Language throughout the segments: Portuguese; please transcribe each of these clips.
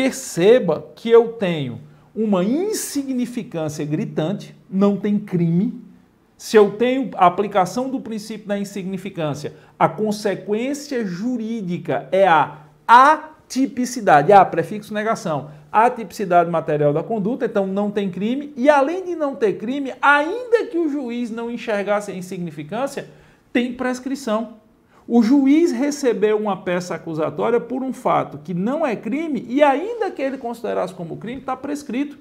perceba que eu tenho uma insignificância gritante, não tem crime. Se eu tenho a aplicação do princípio da insignificância, a consequência jurídica é a atipicidade, é a ah, prefixo negação, atipicidade material da conduta, então não tem crime, e além de não ter crime, ainda que o juiz não enxergasse a insignificância, tem prescrição. O juiz recebeu uma peça acusatória por um fato que não é crime e, ainda que ele considerasse como crime, está prescrito.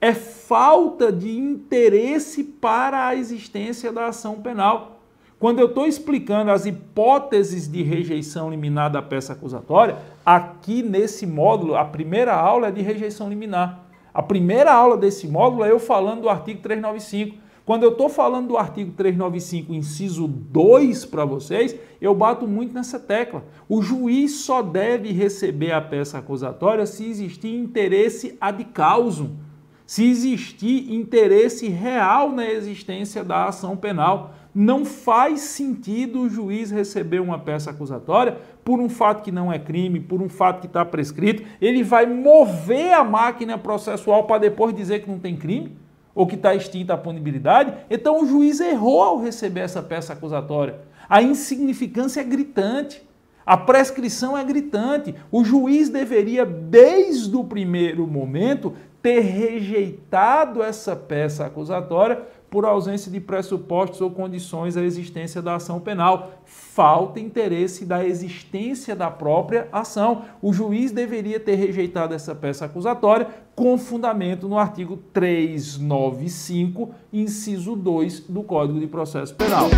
É falta de interesse para a existência da ação penal. Quando eu estou explicando as hipóteses de rejeição liminar da peça acusatória, aqui nesse módulo, a primeira aula é de rejeição liminar. A primeira aula desse módulo é eu falando do artigo 395 quando eu estou falando do artigo 395, inciso 2 para vocês, eu bato muito nessa tecla. O juiz só deve receber a peça acusatória se existir interesse ad causum, se existir interesse real na existência da ação penal. Não faz sentido o juiz receber uma peça acusatória por um fato que não é crime, por um fato que está prescrito. Ele vai mover a máquina processual para depois dizer que não tem crime ou que está extinta a punibilidade, então o juiz errou ao receber essa peça acusatória. A insignificância é gritante. A prescrição é gritante. O juiz deveria, desde o primeiro momento, ter rejeitado essa peça acusatória por ausência de pressupostos ou condições à existência da ação penal. Falta interesse da existência da própria ação. O juiz deveria ter rejeitado essa peça acusatória com fundamento no artigo 395, inciso 2 do Código de Processo Penal.